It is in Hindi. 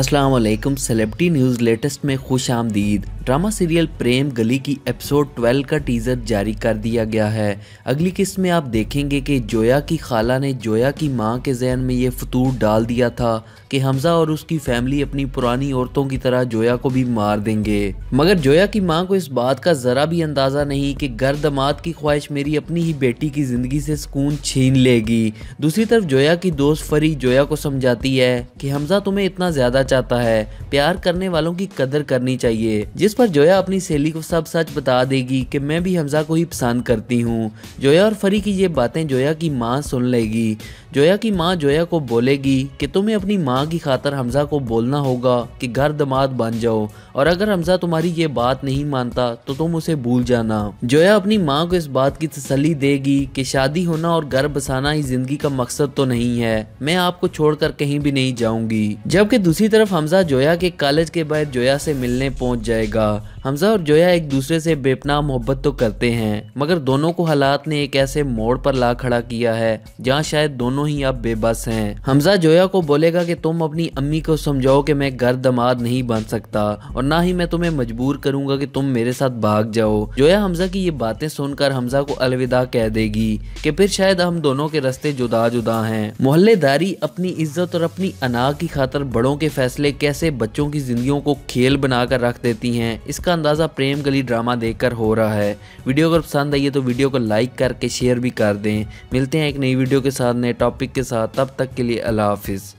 असलम वालेकुम सेलेब्रिटी न्यूज़ लेटेस्ट में खुश आमदीद ड्रामा सीरियल प्रेम गली की एपिसोड 12 का टीजर जारी कर दिया गया है अगली किस्त में आप देखेंगे कि जोया की खाला ने जोया की मां के जहन में ये फतूर डाल दिया था कि हमजा और उसकी फैमिली अपनी पुरानी औरतों की तरह जोया को भी मार देंगे मगर जोया की माँ को इस बात का जरा भी अंदाजा नहीं कि गर दमाद की ख्वाहिश मेरी अपनी ही बेटी की जिंदगी से सुकून छीन लेगी दूसरी तरफ जोया की दोस्त फरी जोया को समझाती है की हमजा तुम्हें इतना ज्यादा चाहता है प्यार करने वालों की कदर करनी चाहिए जिस जिस पर जोया अपनी सहेली को सब सच बता देगी कि मैं भी हमजा को ही पसंद करती हूँ जोया और फरी की ये बातें जोया की माँ सुन लेगी जोया की माँ जोया को बोलेगी कि तुम्हें अपनी माँ की खातर हमज़ा को बोलना होगा कि घर दमाद बन जाओ और अगर हमज़ा तुम्हारी ये बात नहीं मानता तो तुम उसे भूल जाना जोया अपनी माँ को इस बात की तसली देगी कि शादी होना और घर बसाना ही जिंदगी का मकसद तो नहीं है मैं आपको छोड़कर कहीं भी नहीं जाऊंगी जबकि दूसरी तरफ हमजा जोया के कॉलेज के बाद जोया से मिलने पहुँच जाएगा हमजा और जोया एक दूसरे से बेपना मोहब्बत तो करते हैं मगर दोनों को हालात ने एक ऐसे मोड़ पर ला खड़ा किया है जहाँ शायद दोनों ही अब बेबस हैं हमजा जोया को बोलेगा कि तुम अपनी अम्मी को समझाओ कि मैं घर दमाद नहीं बन सकता और ना ही मैं तुम्हें मजबूर करूंगा कि तुम मेरे साथ भाग जाओ जोया हमजा की ये बातें सुनकर हमजा को अलविदा कह देगी कि फिर शायद हम दोनों के रस्ते जुदा जुदा हैं मोहल्लेदारी अपनी इज्जत और अपनी अना की खातर बड़ों के फैसले कैसे बच्चों की जिंदगियों को खेल बनाकर रख देती हैं इसका जिसका अंदाज़ा प्रेम गली ड्रामा देखकर हो रहा है वीडियो अगर पसंद आई है तो वीडियो को लाइक करके शेयर भी कर दें मिलते हैं एक नई वीडियो के साथ नए टॉपिक के साथ तब तक के लिए अल्लाह हाफिज़